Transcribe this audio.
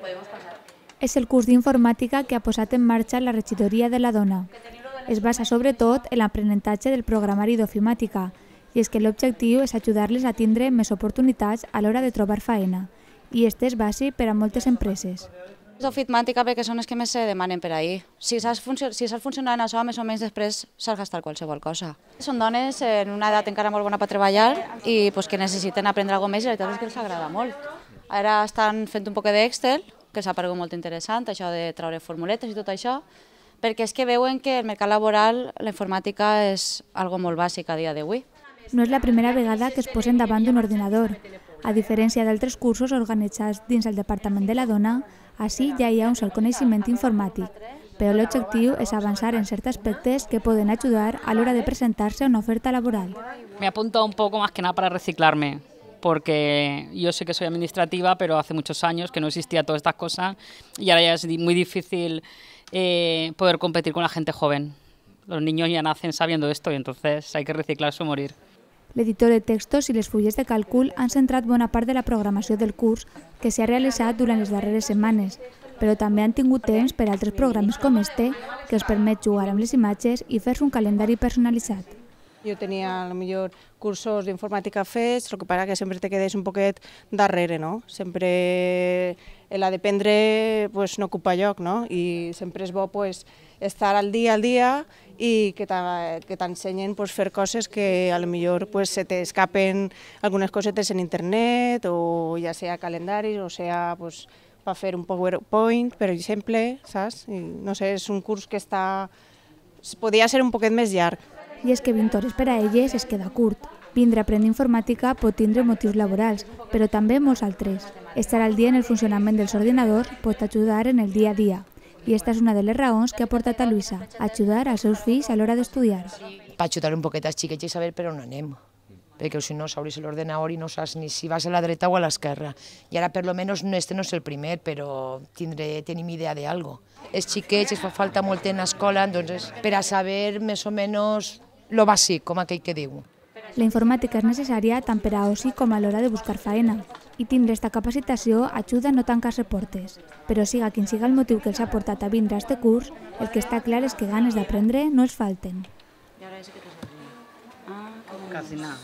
podemos pasar. És el curs d'informàtica que ha posat en marxa la regidoria de la dona. Es basa sobretot en l'aprenentatge del programari d'ofimàtica, i és que l'objectiu és ajudar-les a tindre més oportunitats a l'hora de trobar feina. i este és bàsic per a moltes empreses. Ofimàtica perquè són les que més se demanen per ahir. Si saps, si saps funcionar en això, més o menys després saps gastar qualsevol cosa. Són dones en una edat encara molt bona per treballar i pues, que necessiten aprendre alguna cosa més i la veritat és que els agrada molt. Ara estan fent un poc d'Excel, que s'ha paregut molt interessant, això de treure formuletes i tot això, perquè és que veuen que el mercat laboral, la informàtica, és algo molt bàsic a dia d'avui. No és la primera vegada que es posen davant d'un ordinador. A diferència d'altres cursos organitzats dins el Departament de la Dona, així ja hi ha un cert coneixement informàtic, però l'objectiu és avançar en certs aspectes que poden ajudar a l'hora de presentar-se a una oferta laboral. Me apunto un poco más que nada para reciclarme, porque yo sé que soy administrativa, pero hace muchos años que no existía todas estas cosas y ahora ya es muy difícil eh, poder competir con la gente joven. Los niños ya nacen sabiendo esto y entonces hay que reciclarse o morir. El editor de textos y les fulles de cálculo han centrado buena parte de la programación del curso que se realizado realizado las las semanas, pero también han tingut temps para otros programas como este que os permite jugar amb les y i fer un calendario personalizado. Jo tenia, a lo millor, cursos d'informàtica fets, el que para que sempre te quedes un poquet darrere, no? Sempre la d'aprendre pues, no ocupa lloc, no? I sempre és bo pues, estar al dia al dia i que t'ensenyen pues, fer coses que a lo millor pues, se t'escapen algunes cosetes en internet o ja sea calendaris o sea pues, per fer un PowerPoint, per exemple, saps? I, no sé, és un curs que està... Podia ser un poquet més llarg i és que 20 hores per a elles es queda curt. Vindre a aprendre informàtica pot tindre motius laborals, però també molts altres. Estar al dia en el funcionament dels ordinadors pot ajudar en el dia a dia. I esta és una de les raons que ha portat a Luisa, ajudar als seus fills a l'hora d'estudiar. Per ajudar un poquet als xiquets i saber per on anem perquè si no s'obris l'ordenador i no saps ni si vas a la dreta o a l'esquerra. I ara, per lo menos, no, este no és el primer, però tindré, tenim idea de algo. Els xiquets es fa falta molt en l'escola, doncs, per a saber més o menys lo bàsic, com aquell que diu. La informàtica és necessària tant per a oci com a l'hora de buscar feina. i tindre aquesta capacitació ajuda a no tancar-se portes. Però siga quin siga el motiu que els ha portat a vindre a aquest curs, el que està clar és que ganes d'aprendre no els falten. I ara és que... Ah, casinar.